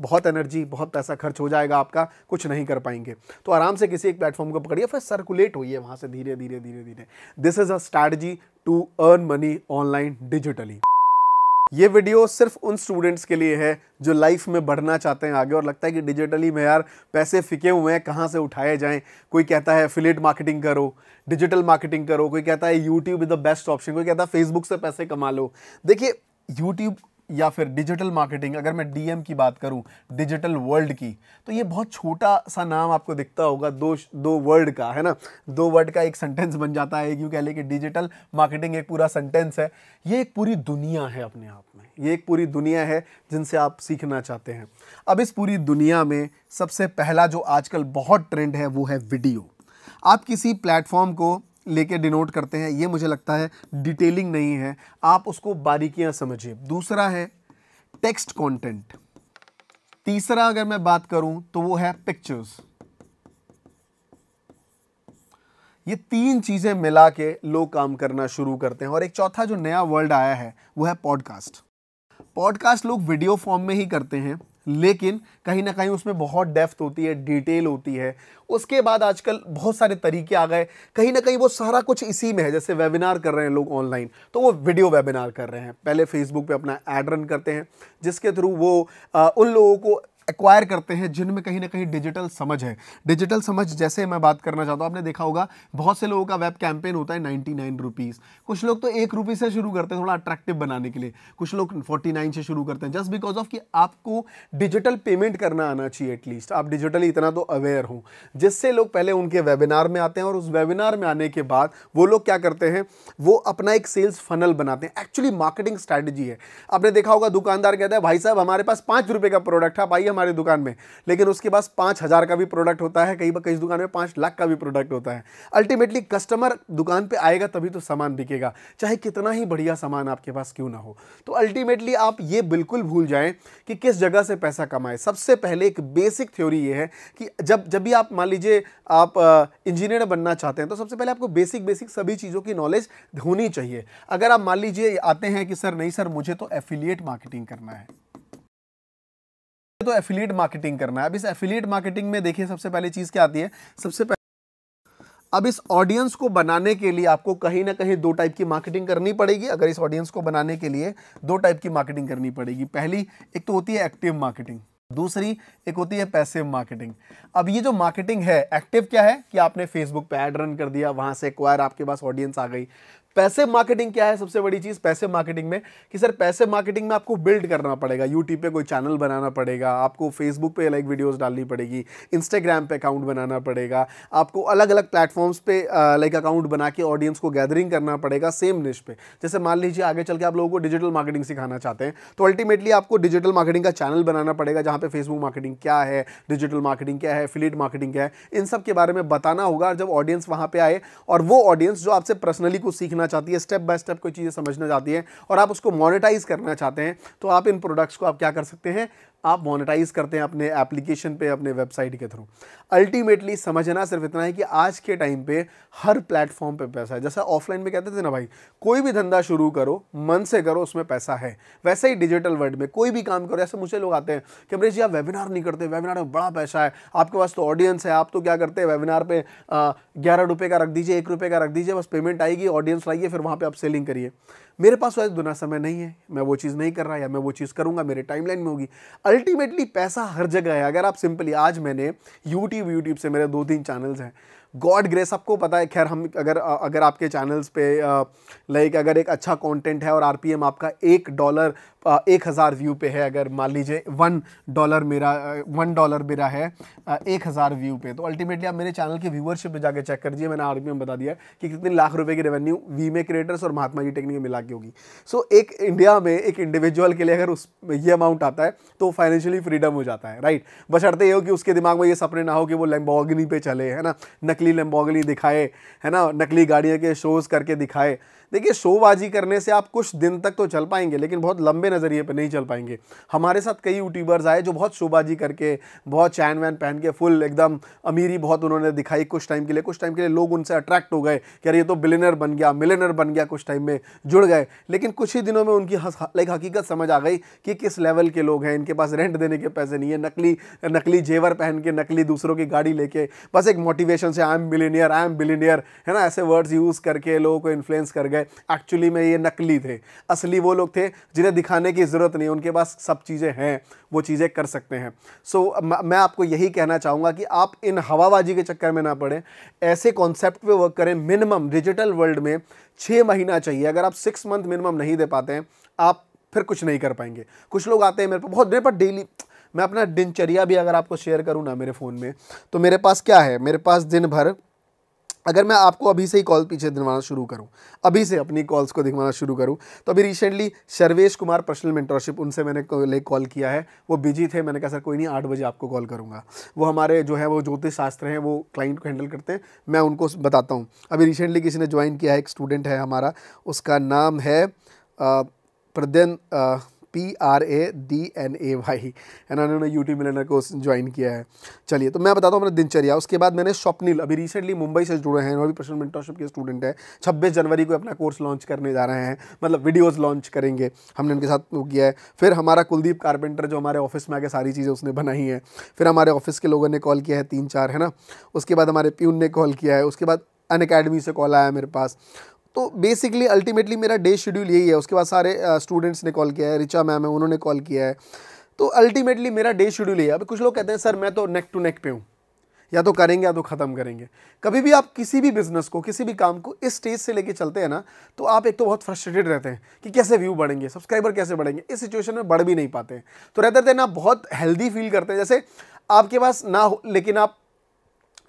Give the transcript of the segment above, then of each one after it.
बहुत एनर्जी बहुत पैसा खर्च हो जाएगा आपका कुछ नहीं कर पाएंगे तो आराम से किसी एक प्लेटफॉर्म को पकड़िए फिर सर्कुलेट होइए वहाँ से धीरे धीरे धीरे धीरे this is a strategy to earn money online digitally ये वीडियो सिर्फ उन स्टूडेंट्स के लिए है जो लाइफ में बढ़ना चाहते हैं आगे और लगता है कि डिजिटली में यार पैसे फिके हुए हैं कहाँ से उठाए जाएं कोई कहता है फिलेट मार्केटिंग करो डिजिटल मार्केटिंग करो कोई कहता है YouTube is the best option कोई कहता है फेसबुक से पैसे कमा लो देखिए यूट्यूब या फिर डिजिटल मार्केटिंग अगर मैं डीएम की बात करूं डिजिटल वर्ल्ड की तो ये बहुत छोटा सा नाम आपको दिखता होगा दो दो वर्ड का है ना दो वर्ड का एक सेंटेंस बन जाता है यूँ कह लें कि डिजिटल मार्केटिंग एक पूरा सेंटेंस है ये एक पूरी दुनिया है अपने आप में ये एक पूरी दुनिया है जिनसे आप सीखना चाहते हैं अब इस पूरी दुनिया में सबसे पहला जो आजकल बहुत ट्रेंड है वो है वीडियो आप किसी प्लेटफॉर्म को लेके डिनोट करते हैं ये मुझे लगता है डिटेलिंग नहीं है आप उसको बारीकियां समझिए दूसरा है टेक्स्ट कंटेंट तीसरा अगर मैं बात करूं तो वो है पिक्चर्स ये तीन चीज़ें मिला के लोग काम करना शुरू करते हैं और एक चौथा जो नया वर्ल्ड आया है वो है पॉडकास्ट पॉडकास्ट लोग वीडियो फॉर्म में ही करते हैं लेकिन कहीं ना कहीं उसमें बहुत डेप्थ होती है डिटेल होती है उसके बाद आजकल बहुत सारे तरीके आ गए कहीं ना कहीं वो सारा कुछ इसी में है जैसे वेबिनार कर रहे हैं लोग ऑनलाइन तो वो वीडियो वेबिनार कर रहे हैं पहले फेसबुक पे अपना एड रन करते हैं जिसके थ्रू वो आ, उन लोगों को एक्वायर करते हैं जिनमें कहीं ना कहीं डिजिटल समझ है डिजिटल समझ जैसे मैं बात करना चाहता हूँ आपने देखा होगा बहुत से लोगों का वेब कैंपेन होता है नाइन्टी नाइन रुपीज़ कुछ लोग तो एक रुपी से शुरू करते हैं थोड़ा अट्रैक्टिव बनाने के लिए कुछ लोग फोर्टी नाइन से शुरू करते हैं जस्ट बिकॉज ऑफ कि आपको डिजिटल पेमेंट करना आना चाहिए एटलीस्ट आप डिजिटली इतना तो अवेयर हो जिससे लोग पहले उनके वेबिनार में आते हैं और उस वेबिनार में आने के बाद वो लोग क्या करते हैं वो अपना एक सेल्स फनल बनाते हैं एक्चुअली मार्केटिंग स्ट्रैटेजी है आपने देखा होगा दुकानदार कहता है भाई साहब हमारे पास पाँच रुपये का प्रोडक्ट है भाई हमारी दुकान में लेकिन उसके पास पाँच हज़ार का भी प्रोडक्ट होता है कई बार कई दुकान में पाँच लाख का भी प्रोडक्ट होता है अल्टीमेटली कस्टमर दुकान पर आएगा तभी तो सामान बिकेगा चाहे कितना ही बढ़िया सामान आपके पास क्यों ना हो तो अल्टीमेटली आप ये बिल्कुल भूल जाएँ कि किस जगह से पैसा कमाएं सबसे पहले एक बेसिक थ्योरी ये है कि जब जब भी आप मान लीजिए आप इंजीनियर बनना चाहते हैं तो सबसे पहले आपको बेसिक बेसिक सभी चीज़ों की नॉलेज होनी चाहिए अगर आप मान लीजिए आते हैं कि सर नहीं सर मुझे तो एफिलिएट मार्केटिंग करना है तो एफिलिएट मार्केटिंग करना है अब इस एफिलिएट मार्केटिंग में देखिए सबसे पहले चीज़ क्या आती है सबसे पहले अब इस ऑडियंस को बनाने के लिए आपको कहीं ना कहीं दो टाइप की मार्केटिंग करनी पड़ेगी अगर इस ऑडियंस को बनाने के लिए दो टाइप की मार्केटिंग करनी पड़ेगी पहली एक तो होती है एक्टिव मार्केटिंग दूसरी एक होती है पैसिव मार्केटिंग अब ये जो मार्केटिंग है एक्टिव क्या है कि आपने फेसबुक पे एड रन कर दिया वहां से एक्वायर आपके पास ऑडियंस आ गई पैसे मार्केटिंग क्या है सबसे बड़ी चीज़ पैसे मार्केटिंग में कि सर पैसे मार्केटिंग में आपको बिल्ड करना पड़ेगा यूट्यूब पे कोई चैनल बनाना पड़ेगा आपको फेसबुक पे लाइक वीडियोस डालनी पड़ेगी इंस्टाग्राम पे अकाउंट बनाना पड़ेगा आपको अलग अलग प्लेटफॉर्म्स पे लाइक अकाउंट बना के ऑडियंस को गैदरिंग करना पड़ेगा सेम निश पे जैसे मान लीजिए आगे चल के आप लोगों को डिजिटल मार्केटिंग सिखाना चाहते हैं तो अल्टीमेटली आपको डिजिटल मार्केटिंग का चैनल बनाना पड़ेगा जहाँ पर फेसबुक मार्केटिंग क्या है डिजिटल मार्केटिंग क्या है फिलीट मार्केटिंग क्या है इन सब के बारे में बताना होगा जब ऑडियंस वहाँ पर आए और वो ऑडियंस जो आपसे पर्सनली कुछ सीखना करना चाहती है स्टेप बाय स्टेप कोई चीज़ें समझना चाहती है और आप उसको मोनिटाइज करना चाहते हैं तो आप इन प्रोडक्ट्स को आप क्या कर सकते हैं आप मोनेटाइज करते हैं अपने एप्लीकेशन पे अपने वेबसाइट के थ्रू अल्टीमेटली समझना सिर्फ इतना है कि आज के टाइम पे हर प्लेटफॉर्म पे पैसा है जैसा ऑफलाइन में कहते थे ना भाई कोई भी धंधा शुरू करो मन से करो उसमें पैसा है वैसे ही डिजिटल वर्ल्ड में कोई भी काम करो ऐसे मुझे लोग आते हैं कि अमरीश जी आप वेबिनार नहीं करते वेबिनार में बड़ा पैसा है आपके पास तो ऑडियंस है आप तो क्या करते हैं वेबिनार पर ग्यारह रुपये का रख दीजिए एक रुपये का रख दीजिए बस पेमेंट आएगी ऑडियंस लाइए फिर वहाँ पर आप सेलिंग करिए मेरे पास वैसे तो दुना समय नहीं है मैं वो चीज़ नहीं कर रहा या मैं वो चीज़ करूँगा मेरे टाइमलाइन में होगी अल्टीमेटली पैसा हर जगह है अगर आप सिंपली आज मैंने यूट्यूब यूट्यूब से मेरे दो तीन चैनल्स हैं गॉड ग्रेस आपको पता है खैर हम अगर अगर आपके चैनल्स पे लाइक अगर एक अच्छा कंटेंट है और आरपीएम आपका एक डॉलर एक हज़ार व्यू पे है अगर मान लीजिए वन डॉलर मेरा वन डॉलर मेरा है एक हज़ार व्यू पे तो अल्टीमेटली आप मेरे चैनल की व्यूअरशिप पे जाके चेक कर दीजिए मैंने आर्मी में बता दिया कि कितने लाख रुपए की रेवेन्यू वी में क्रिएटर्स और महात्मा जी टेक्निक मिला के होगी सो so, एक इंडिया में एक इंडिविजुअल के लिए अगर उस ये अमाउंट आता है तो फाइनेंशियली फ्रीडम हो जाता है राइट बशर्ते ये हो कि उसके दिमाग में ये सपने ना हो कि वो लेम्बॉगनी पे चले है ना नकली लेम्बॉगनी दिखाए है ना नकली गाड़ियों के शोज़ करके दिखाए देखिए शोबाजी करने से आप कुछ दिन तक तो चल पाएंगे लेकिन बहुत लंबे नज़रिए पे नहीं चल पाएंगे हमारे साथ कई यूट्यूबर्स आए जो बहुत शोबाजी करके बहुत चैन वैन पहन के फुल एकदम अमीरी बहुत उन्होंने दिखाई कुछ टाइम के लिए कुछ टाइम के लिए लोग उनसे अट्रैक्ट हो गए कि अरे ये तो बिलिनर बन गया मिलेनर बन गया कुछ टाइम में जुड़ गए लेकिन कुछ ही दिनों में उनकी लाइक हकीकत समझ आ गई कि किस लेवल के लोग हैं इनके पास रेंट देने के पैसे नहीं है नकली नकली जेवर पहन के नकली दूसरों की गाड़ी लेके बस एक मोटिवेशन से I am millionaire I am billionaire है ना ऐसे वर्ड्स यूज़ करके लोगों को इन्फ्लुएंस कर गए एक्चुअली में ये नकली थे असली वो लोग थे जिन्हें दिखाने की ज़रूरत नहीं उनके पास सब चीज़ें हैं वो चीज़ें कर सकते हैं सो so, मैं आपको यही कहना चाहूँगा कि आप इन हवाबाजी के चक्कर में ना पड़ें ऐसे कॉन्सेप्ट वर्क करें मिनिमम डिजिटल वर्ल्ड में छः महीना चाहिए अगर आप सिक्स मंथ मिनिमम नहीं दे पाते हैं आप फिर कुछ नहीं कर पाएंगे कुछ लोग आते हैं मेरे पास बहुत देर पर डेली मैं अपना दिनचर्या भी अगर आपको शेयर करूँ ना मेरे फ़ोन में तो मेरे पास क्या है मेरे पास दिन भर अगर मैं आपको अभी से ही कॉल पीछे दिलवाना शुरू करूं अभी से अपनी कॉल्स को दिखवाना शुरू करूं तो अभी recently Sarvesh Kumar personal mentorship उनसे मैंने ले कॉल किया है वो बिजी थे मैंने कहा सर कोई नहीं आठ बजे आपको कॉल करूंगा वो हमारे जो है वो ज्योतिष शास्त्र हैं वो क्लाइंट को हैंडल करते हैं मैं उनको बताता हूँ अभी रिसेंटली किसी ने ज्वाइन किया है एक स्टूडेंट है हमारा उसका नाम है Pradnay P R A D N A Y है ना उन्होंने यूट्यूब मिलनर को ज्वाइन किया है चलिए तो मैं बताता हूँ अपना दिनचर्या उसके बाद मैंने स्वप्निल अभी रिसेंटली मुंबई से जुड़े हैं भी प्रश्न मेंटरशिप के स्टूडेंट है छब्बीस जनवरी को अपना कोर्स लॉन्च करने जा रहे हैं मतलब वीडियोज़ लॉन्च करेंगे हमने उनके साथ किया है फिर हमारा कुलदीप कारपेंटर जो हमारे ऑफिस में आगे सारी चीज़ें उसने बनाई हैं फिर हमारे ऑफिस के लोगों ने कॉल किया है तीन चार है ना उसके बाद हमारे प्यून ने कॉल किया है उसके बाद अन अकेडमी से कॉल आया मेरे पास तो बेसिकली अल्टीमेटली मेरा डे शेड्यूल यही है उसके बाद सारे स्टूडेंट्स ने कॉल किया है रिचा मैम है उन्होंने कॉल किया है तो अल्टीमेटली मेरा डे शेड्यूल यही है अभी कुछ लोग कहते हैं सर मैं तो नेक टू नेक पे हूँ या तो करेंगे या तो ख़त्म करेंगे कभी भी आप किसी भी बिज़नेस को किसी भी काम को इस स्टेज से लेके चलते हैं ना तो आप एक तो बहुत फ्रस्ट्रेटेड रहते हैं कि कैसे व्यू बढ़ेंगे सब्सक्राइबर कैसे बढ़ेंगे इस सिचुएशन में बढ़ भी नहीं पाते हैं तो रहते रहते आप बहुत हेल्दी फील करते हैं जैसे आपके पास ना हो लेकिन आप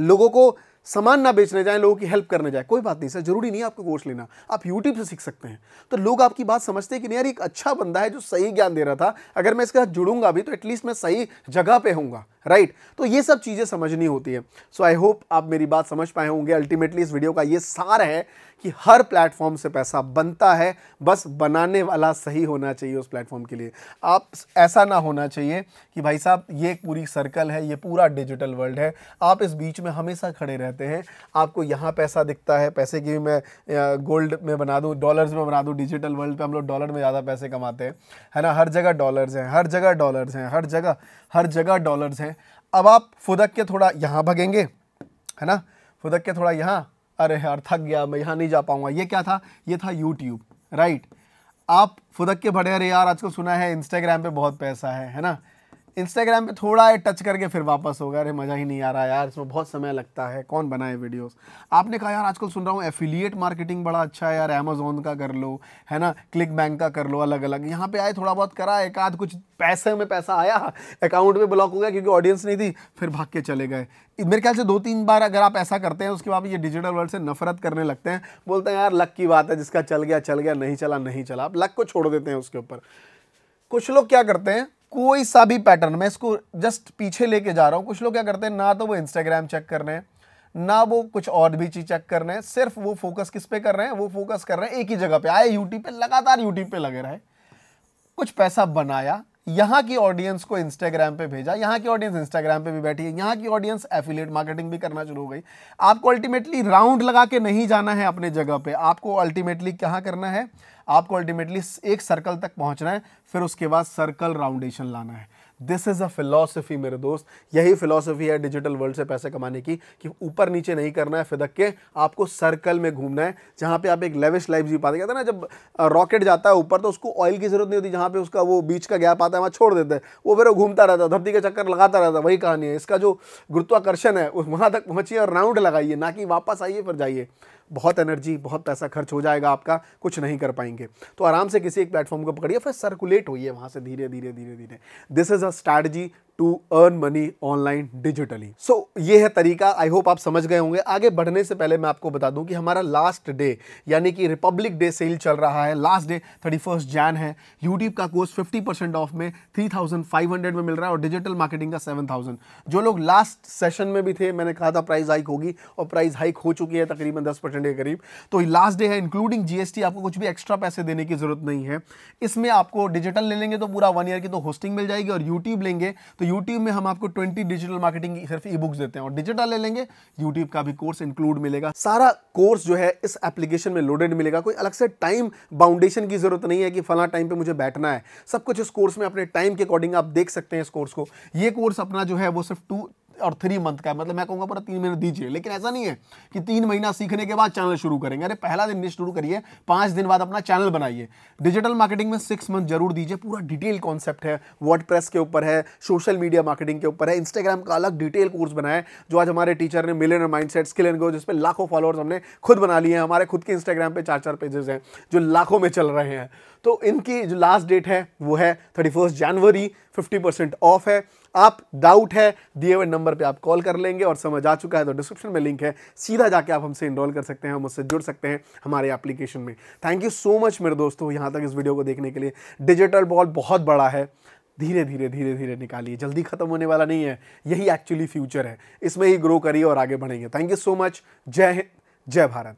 लोगों को सामान ना बेचने जाए लोगों की हेल्प करने जाए कोई बात नहीं सर जरूरी नहीं है आपको कोर्स लेना आप यूट्यूब से सीख सकते हैं तो लोग आपकी बात समझते हैं कि यार एक अच्छा बंदा है जो सही ज्ञान दे रहा था अगर मैं इसके साथ जुड़ूंगा भी तो एटलीस्ट मैं सही जगह पर हूँगा राइट right? तो ये सब चीज़ें समझनी होती है सो आई होप आप मेरी बात समझ पाए होंगे अल्टीमेटली इस वीडियो का ये सार है कि हर प्लेटफॉर्म से पैसा बनता है बस बनाने वाला सही होना चाहिए उस प्लेटफॉर्म के लिए आप ऐसा ना होना चाहिए कि भाई साहब ये पूरी सर्कल है ये पूरा डिजिटल वर्ल्ड है आप इस बीच में हमेशा खड़े रहते हैं आपको यहाँ पैसा दिखता है पैसे की मैं गोल्ड में बना दूँ डॉलर्स में बना दूँ डिजिटल वर्ल्ड पर हम लोग डॉलर में ज़्यादा पैसे कमाते हैं है ना हर जगह डॉलर्स हैं हर जगह डॉलर्स हैं हर जगह हर जगह डॉलर्स हैं है अब आप फुदक के थोड़ा यहाँ भगेंगे है ना फुदक के थोड़ा यहाँ अरे यार थक गया मैं यहाँ नहीं जा पाऊँगा ये क्या था ये था यूट्यूब राइट आप फुदक के भड़े अरे यार आजकल सुना है इंस्टाग्राम पे बहुत पैसा है है ना इंस्टाग्राम पे थोड़ा टच करके फिर वापस हो गया अरे मज़ा ही नहीं आ रहा यार इसमें बहुत समय लगता है कौन बनाए वीडियोस आपने कहा यार आजकल सुन रहा हूँ एफिलिएट मार्केटिंग बड़ा अच्छा है यार अमेजोन का कर लो है ना क्लिक बैंक का कर लो अलग अलग यहाँ पे आए थोड़ा बहुत करा एक आध कुछ पैसे में पैसा आया अकाउंट में ब्लॉक हो गया क्योंकि ऑडियंस नहीं थी फिर भाग के चले गए मेरे ख्याल से दो तीन बार अगर आप ऐसा करते हैं उसके बाद ये डिजिटल वर्ल्ड से नफरत करने लगते हैं बोलते हैं यार लक की बात है जिसका चल गया चल गया नहीं चला नहीं चला आप लक को छोड़ देते हैं उसके ऊपर कुछ लोग क्या करते हैं कोई सा भी पैटर्न मैं इसको जस्ट पीछे लेके जा रहा हूँ कुछ लोग क्या करते हैं ना तो वो इंस्टाग्राम चेक कर रहे हैं ना वो कुछ और भी चीज चेक कर रहे हैं सिर्फ वो फोकस किस पे कर रहे हैं वो फोकस कर रहे हैं एक ही जगह पे आए यूट्यूब पे लगातार यूट्यूब पे लगे रहे कुछ पैसा बनाया यहाँ की ऑडियंस को इंस्टाग्राम पे भेजा यहाँ की ऑडियंस इंस्टाग्राम पे भी बैठी है यहाँ की ऑडियंस एफिलेट मार्केटिंग भी करना शुरू हो गई आपको अल्टीमेटली राउंड लगा के नहीं जाना है अपने जगह पे आपको अल्टीमेटली क्या करना है आपको अल्टीमेटली एक सर्कल तक पहुंचना है फिर उसके बाद सर्कल राउंडेशन लाना है दिस इज़ अ फिलोसफ़ी मेरे दोस्त यही फ़िलोसफी है डिजिटल वर्ल्ड से पैसे कमाने की कि ऊपर नीचे नहीं करना है फिदक के आपको सर्कल में घूमना है जहाँ पे आप एक लेविश लाइफ जी पाते कहते ना जब रॉकेट जाता है ऊपर तो उसको ऑयल की जरूरत नहीं होती जहाँ पे उसका वो बीच का गैप आता है वहाँ छोड़ देते हैं वो फिर घूमता रहता है धरती के चक्कर लगाता रहता है वही कहानी है इसका जो गुरुत्वाकर्षण है वहाँ तक पहुँचिए और राउंड लगाइए ना कि वापस आइए फिर जाइए बहुत एनर्जी बहुत पैसा खर्च हो जाएगा आपका कुछ नहीं कर पाएंगे तो आराम से किसी एक प्लेटफॉर्म को पकड़िए फिर सर्कुलेट होइए वहाँ से धीरे धीरे धीरे धीरे this is a strategy to earn money online digitally so ये है तरीका आई होप आप समझ गए होंगे आगे बढ़ने से पहले मैं आपको बता दूं कि हमारा लास्ट डे यानी कि रिपब्लिक डे सेल चल रहा है last day thirty first Jan है यूट्यूब का कोर्स फिफ्टी परसेंट ऑफ में थ्री थाउजेंड फाइव हंड्रेड में मिल रहा है और डिजिटल मार्केटिंग का सेवन थाउजेंड जो लोग लास्ट सेशन में भी थे मैंने कहा था प्राइस हाइक होगी और प्राइस हाइक हो चुकी है तकरीबन दस परसेंट के करीब तो लास्ट डे है इंक्लूडिंग जीएसटी आपको कुछ भी एक्स्ट्रा पैसे देने की जरूरत नहीं है इसमें आपको डिजिटल ले लेंगे तो पूरा वन ईयर की तो होस्टिंग मिल जाएगी और यूट्यूब लेंगे तो तो यूट्यूब में हम आपको ट्वेंटी डिजिटल मार्केटिंग की सिर्फ ई बुक्स देते हैं और डिजिटल ले लेंगे यूट्यूब का भी कोर्स इंक्लूड मिलेगा सारा कोर्स जो है इस एप्लीकेशन में लोडेड मिलेगा कोई अलग से टाइम बाउंडेशन की जरूरत नहीं है कि फला टाइम पर मुझे बैठना है सब कुछ इस कोर्स में अपने टाइम के अकॉर्डिंग आप देख सकते हैं इस कोर्स को ये कोर्स अपना जो है वो सिर्फ टू और थ्री मंथ का है मतलब मैं कहूंगा पूरा तीन महीने दीजिए लेकिन ऐसा नहीं है कि तीन महीना सीखने के बाद चैनल शुरू करेंगे अरे पहला दिन शुरू करिए पाँच दिन बाद अपना चैनल बनाइए डिजिटल मार्केटिंग में सिक्स मंथ जरूर दीजिए पूरा डिटेल कॉन्सेप्ट है वर्ड के ऊपर है सोशल मीडिया मार्केटिंग के ऊपर है इंस्टाग्राम का अलग डिटेल कोर्स बनाया जो आज हमारे टीचर ने mind set skill and go लाखों फॉलोअर्स हमने खुद बना लिए हैं हमारे खुद के इंस्टाग्राम पे चार चार पेजेस हैं जो लाखों में चल रहे हैं तो इनकी जो लास्ट डेट है वो है थर्टी फर्स्ट जनवरी फिफ्टी परसेंट ऑफ है आप डाउट है दिए हुए नंबर पे आप कॉल कर लेंगे और समझ आ चुका है तो डिस्क्रिप्शन में लिंक है सीधा जाके आप हमसे इनरोल कर सकते हैं हम उससे जुड़ सकते हैं हमारे एप्लीकेशन में थैंक यू सो मच मेरे दोस्तों यहाँ तक इस वीडियो को देखने के लिए डिजिटल बॉल बहुत बड़ा है धीरे धीरे धीरे धीरे निकालिए जल्दी ख़त्म होने वाला नहीं है यही एक्चुअली फ्यूचर है इसमें ही ग्रो करिए और आगे बढ़ेंगे थैंक यू सो मच जय हिंद जय भारत